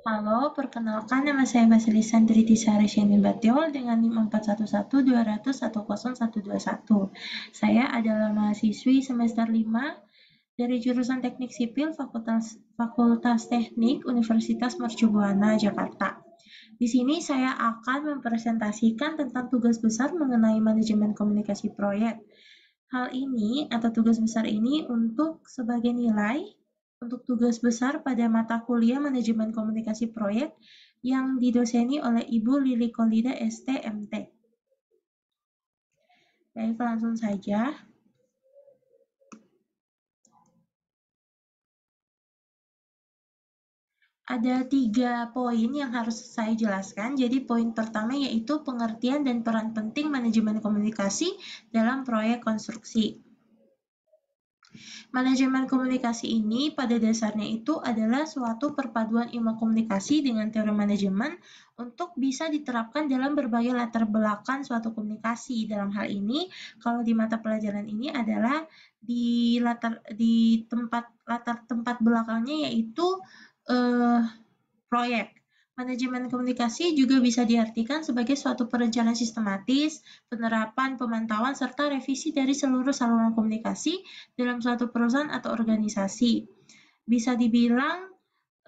Halo, perkenalkan nama saya Sandri Tisari Syarisheni Batiol dengan NIM 4112010121. Saya adalah mahasiswi semester 5 dari jurusan Teknik Sipil Fakultas, Fakultas Teknik Universitas Mercubuana, Jakarta. Di sini saya akan mempresentasikan tentang tugas besar mengenai manajemen komunikasi proyek. Hal ini atau tugas besar ini untuk sebagai nilai untuk tugas besar pada mata kuliah Manajemen Komunikasi Proyek yang didoseni oleh Ibu Lili Kolida STMT. Baik, langsung saja. Ada tiga poin yang harus saya jelaskan. Jadi poin pertama yaitu pengertian dan peran penting manajemen komunikasi dalam proyek konstruksi. Manajemen komunikasi ini pada dasarnya itu adalah suatu perpaduan ilmu komunikasi dengan teori manajemen untuk bisa diterapkan dalam berbagai latar belakang suatu komunikasi. Dalam hal ini, kalau di mata pelajaran ini adalah di latar di tempat latar tempat belakangnya yaitu eh, proyek Manajemen komunikasi juga bisa diartikan sebagai suatu perencanaan sistematis, penerapan, pemantauan, serta revisi dari seluruh saluran komunikasi dalam suatu perusahaan atau organisasi. Bisa dibilang,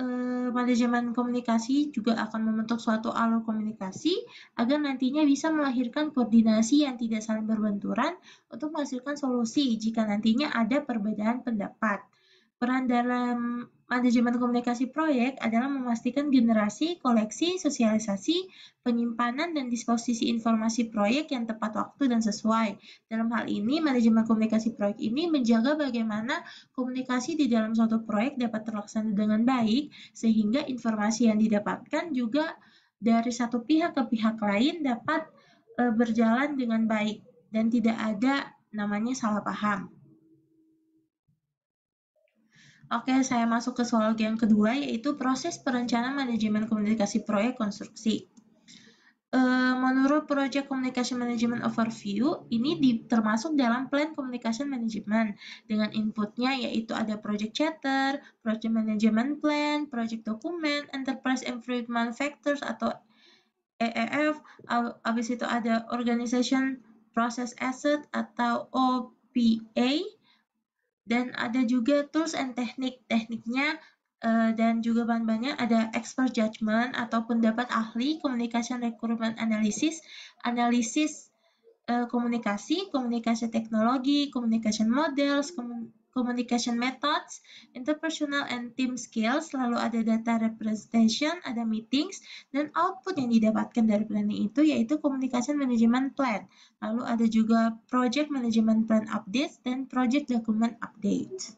eh, manajemen komunikasi juga akan membentuk suatu alur komunikasi agar nantinya bisa melahirkan koordinasi yang tidak saling berbenturan untuk menghasilkan solusi jika nantinya ada perbedaan pendapat. Peran dalam Manajemen komunikasi proyek adalah memastikan generasi, koleksi, sosialisasi, penyimpanan, dan disposisi informasi proyek yang tepat waktu dan sesuai. Dalam hal ini, manajemen komunikasi proyek ini menjaga bagaimana komunikasi di dalam suatu proyek dapat terlaksana dengan baik, sehingga informasi yang didapatkan juga dari satu pihak ke pihak lain dapat eh, berjalan dengan baik dan tidak ada namanya salah paham. Oke, saya masuk ke soal yang kedua, yaitu proses perencanaan manajemen komunikasi proyek konstruksi. E, menurut Project Communication Management Overview, ini di, termasuk dalam Plan Communication Management dengan inputnya yaitu ada Project Chatter, Project Management Plan, Project Document, Enterprise Improvement Factors atau EEF, habis itu ada Organization Process Asset atau OPA, dan ada juga tools and teknik. Tekniknya eh, dan juga bahan-bahannya ada expert judgment atau pendapat ahli, communication recruitment analysis, analisis eh, komunikasi, komunikasi teknologi, communication models, komunikasi communication methods, interpersonal and team skills, lalu ada data representation, ada meetings, dan output yang didapatkan dari planning itu yaitu communication management plan. Lalu ada juga project management plan updates dan project document update.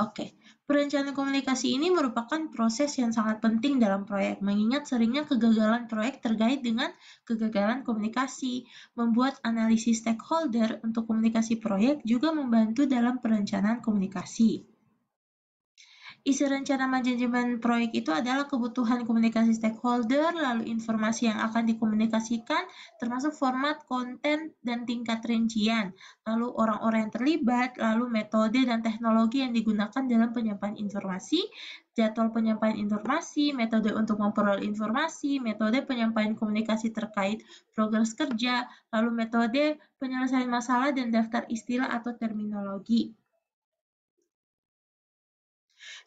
Oke, perencanaan komunikasi ini merupakan proses yang sangat penting dalam proyek, mengingat seringnya kegagalan proyek terkait dengan kegagalan komunikasi. Membuat analisis stakeholder untuk komunikasi proyek juga membantu dalam perencanaan komunikasi. Isi rencana manajemen proyek itu adalah kebutuhan komunikasi stakeholder, lalu informasi yang akan dikomunikasikan, termasuk format, konten, dan tingkat rincian, lalu orang-orang yang terlibat, lalu metode dan teknologi yang digunakan dalam penyampaian informasi, jadwal penyampaian informasi, metode untuk memperoleh informasi, metode penyampaian komunikasi terkait progres kerja, lalu metode penyelesaian masalah dan daftar istilah atau terminologi.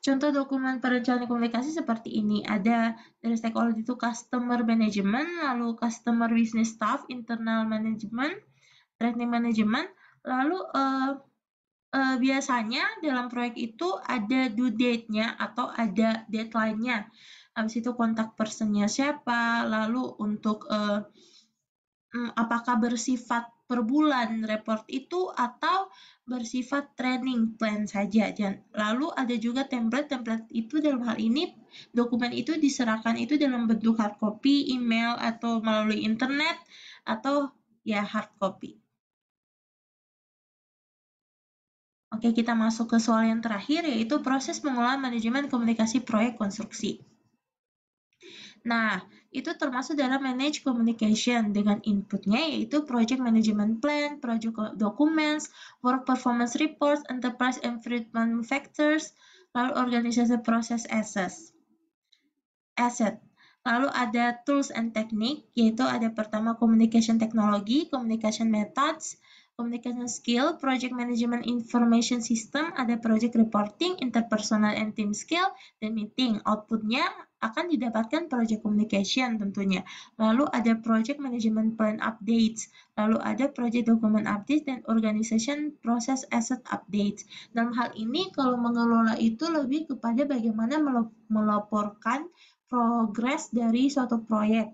Contoh dokumen perencanaan komunikasi seperti ini. Ada dari stakeholder itu customer management, lalu customer business staff, internal management, training management, lalu eh, eh, biasanya dalam proyek itu ada due date-nya atau ada deadline-nya. Habis itu kontak personnya siapa, lalu untuk eh, mm, apakah bersifat per bulan report itu atau bersifat training plan saja. Dan lalu ada juga template-template itu dalam hal ini dokumen itu diserahkan itu dalam bentuk hard copy, email atau melalui internet atau ya hard copy. Oke, kita masuk ke soal yang terakhir yaitu proses pengelolaan manajemen komunikasi proyek konstruksi. Nah, itu termasuk dalam manage communication dengan inputnya yaitu project management plan, project documents, work performance reports, enterprise improvement factors, lalu organisasi proses assets, Asset. Lalu ada tools and technique, yaitu ada pertama communication technology, communication methods, communication skill, project management information system, ada project reporting, interpersonal and team skill, dan meeting. Outputnya akan didapatkan project communication tentunya. Lalu ada project management plan updates, lalu ada project document updates dan organization process asset updates. Dalam hal ini kalau mengelola itu lebih kepada bagaimana melaporkan progres dari suatu proyek.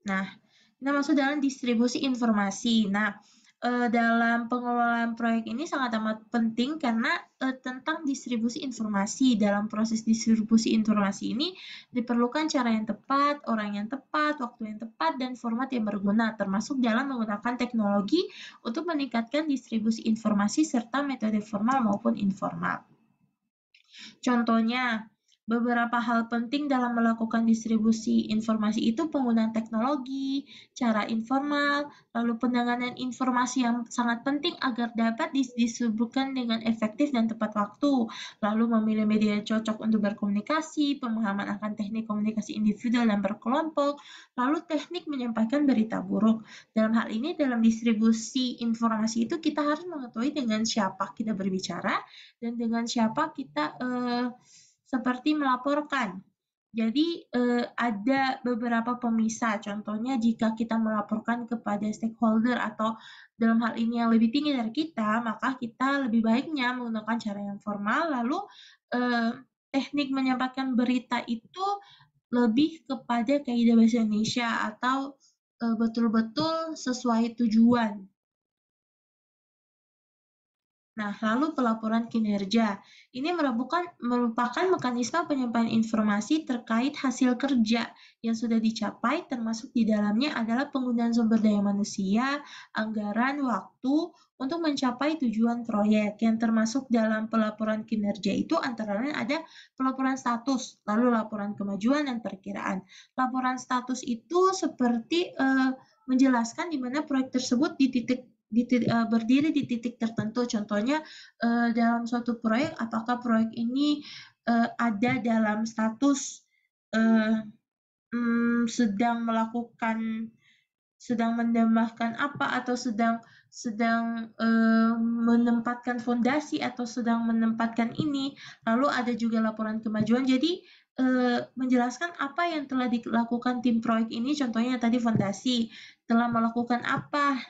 Nah, kita nah, masuk dalam distribusi informasi. Nah, eh, dalam pengelolaan proyek ini sangat amat penting karena eh, tentang distribusi informasi. Dalam proses distribusi informasi ini diperlukan cara yang tepat, orang yang tepat, waktu yang tepat, dan format yang berguna, termasuk dalam menggunakan teknologi untuk meningkatkan distribusi informasi serta metode formal maupun informal. Contohnya, Beberapa hal penting dalam melakukan distribusi informasi itu penggunaan teknologi, cara informal, lalu penanganan informasi yang sangat penting agar dapat disebutkan dengan efektif dan tepat waktu, lalu memilih media yang cocok untuk berkomunikasi, pemahaman akan teknik komunikasi individual dan berkelompok, lalu teknik menyampaikan berita buruk. Dalam hal ini, dalam distribusi informasi itu kita harus mengetahui dengan siapa kita berbicara dan dengan siapa kita uh, seperti melaporkan. Jadi eh, ada beberapa pemisah. Contohnya jika kita melaporkan kepada stakeholder atau dalam hal ini yang lebih tinggi dari kita, maka kita lebih baiknya menggunakan cara yang formal. Lalu eh, teknik menyampaikan berita itu lebih kepada kaidah bahasa Indonesia atau eh, betul-betul sesuai tujuan Nah, lalu pelaporan kinerja. Ini merupakan, merupakan mekanisme penyampaian informasi terkait hasil kerja yang sudah dicapai, termasuk di dalamnya adalah penggunaan sumber daya manusia, anggaran, waktu untuk mencapai tujuan proyek. Yang termasuk dalam pelaporan kinerja itu antara lain ada pelaporan status, lalu laporan kemajuan dan perkiraan. Laporan status itu seperti eh, menjelaskan di mana proyek tersebut di titik di, uh, berdiri di titik tertentu. Contohnya uh, dalam suatu proyek, apakah proyek ini uh, ada dalam status uh, um, sedang melakukan sedang mendambahkan apa atau sedang sedang e, menempatkan fondasi atau sedang menempatkan ini lalu ada juga laporan kemajuan jadi e, menjelaskan apa yang telah dilakukan tim proyek ini contohnya tadi fondasi telah melakukan apa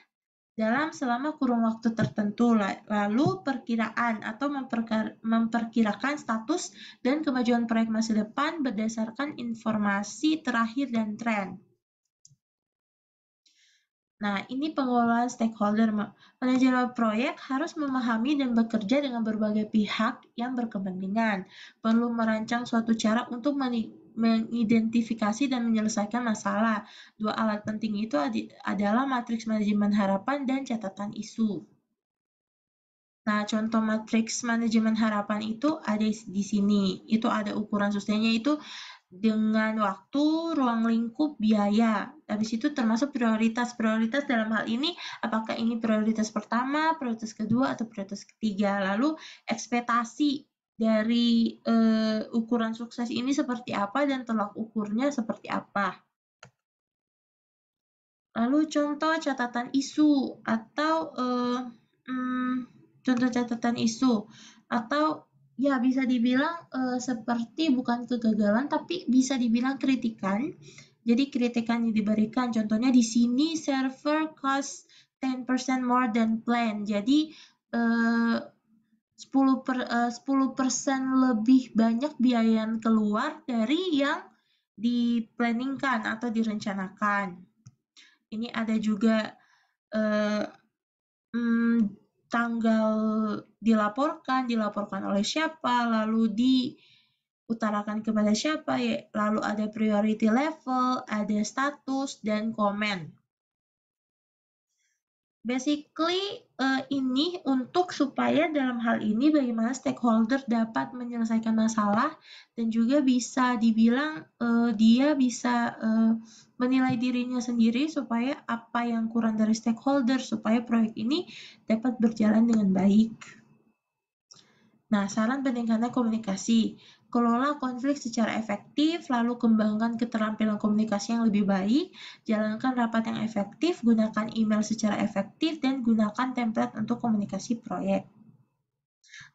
dalam selama kurun waktu tertentu, lalu perkiraan atau memperkirakan status dan kemajuan proyek masa depan berdasarkan informasi terakhir dan tren. Nah, ini pengelolaan stakeholder. Manajer proyek harus memahami dan bekerja dengan berbagai pihak yang berkepentingan. Perlu merancang suatu cara untuk mengidentifikasi dan menyelesaikan masalah. Dua alat penting itu adalah matriks manajemen harapan dan catatan isu. Nah, contoh matriks manajemen harapan itu ada di sini. Itu ada ukuran susahnya itu dengan waktu, ruang lingkup, biaya. Habis itu termasuk prioritas. Prioritas dalam hal ini, apakah ini prioritas pertama, prioritas kedua, atau prioritas ketiga. Lalu ekspektasi dari uh, ukuran sukses ini seperti apa dan tolak ukurnya seperti apa. Lalu contoh catatan isu atau uh, hmm, contoh catatan isu atau ya bisa dibilang uh, seperti bukan kegagalan tapi bisa dibilang kritikan. Jadi kritikan yang diberikan contohnya di sini server cost 10% more than plan. Jadi 10 per, eh, uh, 10% lebih banyak biaya yang keluar dari yang diplaningkan atau direncanakan. Ini ada juga uh, hmm, tanggal dilaporkan, dilaporkan oleh siapa, lalu diutarakan kepada siapa, ya, lalu ada priority level, ada status, dan komen. Basically uh, ini untuk supaya dalam hal ini bagaimana stakeholder dapat menyelesaikan masalah dan juga bisa dibilang uh, dia bisa uh, menilai dirinya sendiri supaya apa yang kurang dari stakeholder supaya proyek ini dapat berjalan dengan baik. Nah, saran peningkatan komunikasi. Kelola konflik secara efektif, lalu kembangkan keterampilan komunikasi yang lebih baik, jalankan rapat yang efektif, gunakan email secara efektif, dan gunakan template untuk komunikasi proyek.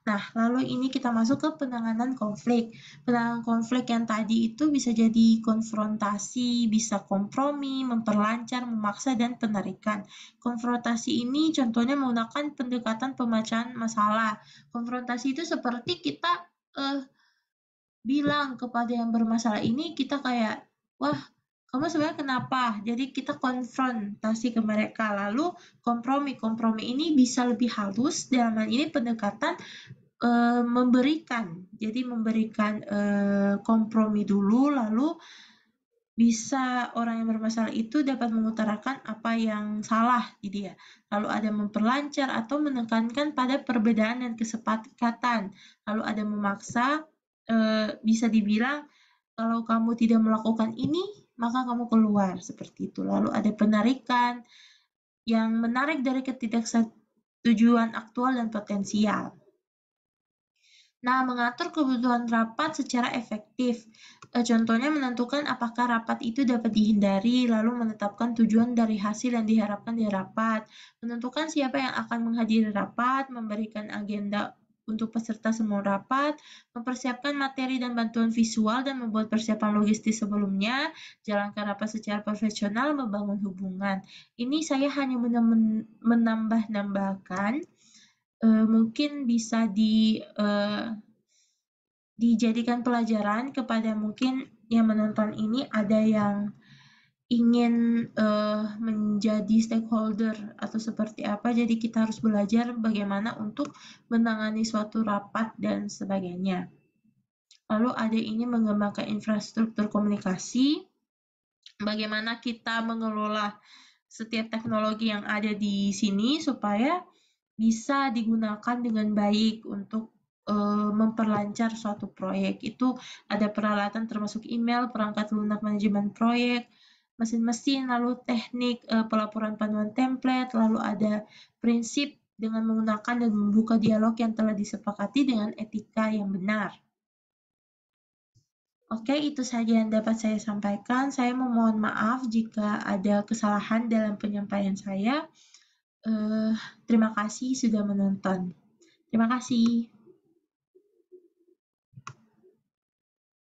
Nah, lalu ini kita masuk ke penanganan konflik. Penanganan konflik yang tadi itu bisa jadi konfrontasi, bisa kompromi, memperlancar, memaksa, dan penarikan. Konfrontasi ini contohnya menggunakan pendekatan pemecahan masalah. Konfrontasi itu seperti kita eh, bilang kepada yang bermasalah ini, kita kayak, wah kamu sebenarnya kenapa? Jadi kita konfrontasi ke mereka. Lalu kompromi, kompromi ini bisa lebih halus dalam hal ini pendekatan e, memberikan. Jadi memberikan e, kompromi dulu, lalu bisa orang yang bermasalah itu dapat mengutarakan apa yang salah di dia. Lalu ada memperlancar atau menekankan pada perbedaan dan kesepakatan. Lalu ada memaksa, e, bisa dibilang kalau kamu tidak melakukan ini, maka kamu keluar seperti itu. Lalu ada penarikan yang menarik dari ketidaksetujuan aktual dan potensial. Nah, mengatur kebutuhan rapat secara efektif. Eh, contohnya menentukan apakah rapat itu dapat dihindari, lalu menetapkan tujuan dari hasil yang diharapkan di rapat, menentukan siapa yang akan menghadiri rapat, memberikan agenda untuk peserta semua rapat, mempersiapkan materi dan bantuan visual dan membuat persiapan logistik sebelumnya, jalankan rapat secara profesional, membangun hubungan. Ini saya hanya menambah-nambahkan, e, mungkin bisa di e, dijadikan pelajaran kepada mungkin yang menonton ini ada yang ingin uh, menjadi stakeholder atau seperti apa. Jadi kita harus belajar bagaimana untuk menangani suatu rapat dan sebagainya. Lalu ada ini mengembangkan infrastruktur komunikasi, bagaimana kita mengelola setiap teknologi yang ada di sini supaya bisa digunakan dengan baik untuk uh, memperlancar suatu proyek. Itu ada peralatan termasuk email, perangkat lunak manajemen proyek, mesin-mesin, lalu teknik e, pelaporan panduan template, lalu ada prinsip dengan menggunakan dan membuka dialog yang telah disepakati dengan etika yang benar. Oke, itu saja yang dapat saya sampaikan. Saya memohon maaf jika ada kesalahan dalam penyampaian saya. E, terima kasih sudah menonton. Terima kasih.